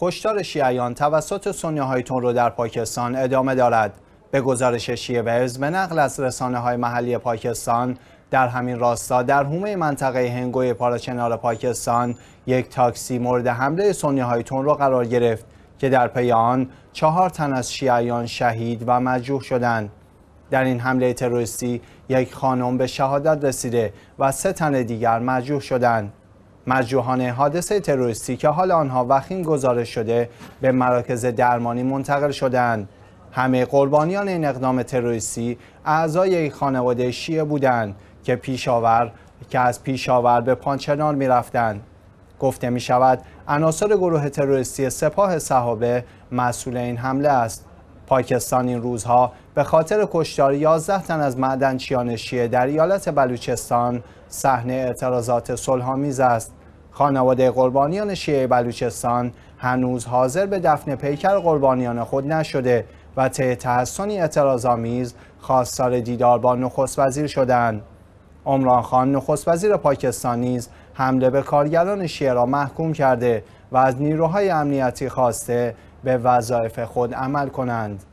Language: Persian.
کشتار شیعیان توسط سنی های رو در پاکستان ادامه دارد به گزارش شیعه و به نقل از رسانه های محلی پاکستان در همین راستا در حومه منطقه هنگوی پاراچنار پاکستان یک تاکسی مورد حمله سنی های رو قرار گرفت که در پی آن چهار تن از شیعیان شهید و مجروح شدند در این حمله تروریستی یک خانم به شهادت رسیده و سه تن دیگر مجروح شدند مجروحان حادثه تروریستی که حال آنها وخیم گزارش شده به مراکز درمانی منتقل شدند. همه قربانیان این اقدام تروریستی اعضای یک خانواده شیعه بودند که پیشاور که از پیشاور به پانچنار می رفتند. گفته می شود عناصر گروه تروریستی سپاه صحابه مسئول این حمله است. پاکستان این روزها به خاطر کشتار 11 تن از معدنچیان شیعه در ایالت بلوچستان صحنه اعتراضات صلحآمیز است. خانواده قربانیان شیعه بلوچستان هنوز حاضر به دفن پیکر قربانیان خود نشده و طی تحسنی اعتراضآمیز خواستار دیدار با نخست وزیر شدند. عمران خان نخست وزیر پاکستان نیز حمله به کارگران شیعه را محکوم کرده و از نیروهای امنیتی خواسته به وظایف خود عمل کنند